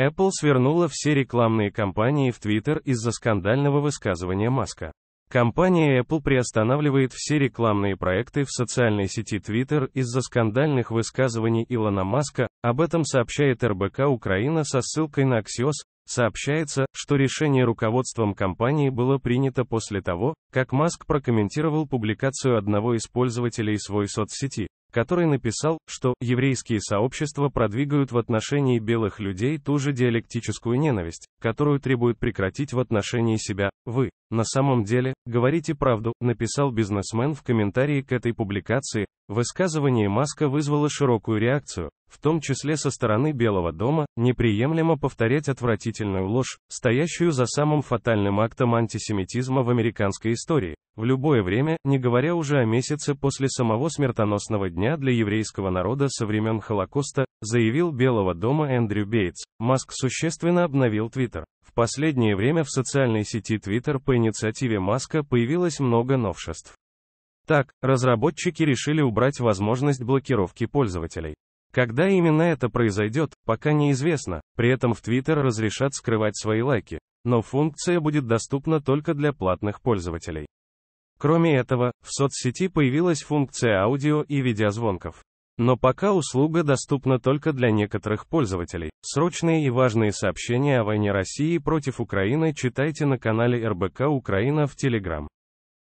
Apple свернула все рекламные кампании в Twitter из-за скандального высказывания Маска. Компания Apple приостанавливает все рекламные проекты в социальной сети Twitter из-за скандальных высказываний Илона Маска, об этом сообщает РБК Украина со ссылкой на Axios, сообщается, что решение руководством компании было принято после того, как Маск прокомментировал публикацию одного из пользователей своей соцсети который написал, что еврейские сообщества продвигают в отношении белых людей ту же диалектическую ненависть, которую требует прекратить в отношении себя. Вы, на самом деле, говорите правду, написал бизнесмен в комментарии к этой публикации. Высказывание Маска вызвало широкую реакцию, в том числе со стороны Белого дома, неприемлемо повторять отвратительную ложь, стоящую за самым фатальным актом антисемитизма в американской истории, в любое время, не говоря уже о месяце после самого смертоносного дня для еврейского народа со времен Холокоста, заявил Белого дома Эндрю Бейтс. Маск существенно обновил Твиттер. В последнее время в социальной сети Твиттер по инициативе Маска появилось много новшеств. Так, разработчики решили убрать возможность блокировки пользователей. Когда именно это произойдет, пока неизвестно, при этом в Twitter разрешат скрывать свои лайки, но функция будет доступна только для платных пользователей. Кроме этого, в соцсети появилась функция аудио и видеозвонков. Но пока услуга доступна только для некоторых пользователей. Срочные и важные сообщения о войне России против Украины читайте на канале РБК Украина в Телеграм.